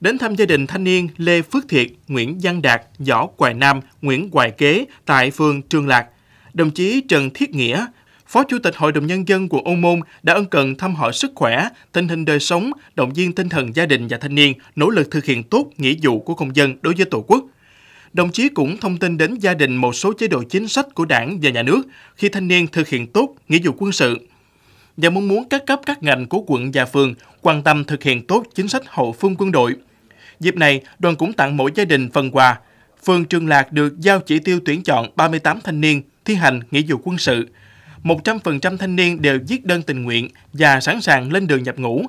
Đến thăm gia đình thanh niên Lê Phước Thiệt, Nguyễn Văn Đạt, Võ Quài Nam, Nguyễn Quài Kế tại phường Trường Lạc, đồng chí Trần Thiết Nghĩa, Phó Chủ tịch Hội đồng Nhân dân quận Ô Môn đã ân cần thăm hỏi sức khỏe, tình hình đời sống, động viên tinh thần gia đình và thanh niên, nỗ lực thực hiện tốt nghĩa vụ của công dân đối với Tổ quốc. Đồng chí cũng thông tin đến gia đình một số chế độ chính sách của đảng và nhà nước khi thanh niên thực hiện tốt nghĩa vụ quân sự, và mong muốn các cấp các ngành của quận và phường quan tâm thực hiện tốt chính sách hậu phương quân đội. Dịp này, đoàn cũng tặng mỗi gia đình phần quà. Phường Trường Lạc được giao chỉ tiêu tuyển chọn 38 thanh niên thi hành nghĩa vụ quân sự. 100% thanh niên đều viết đơn tình nguyện và sẵn sàng lên đường nhập ngũ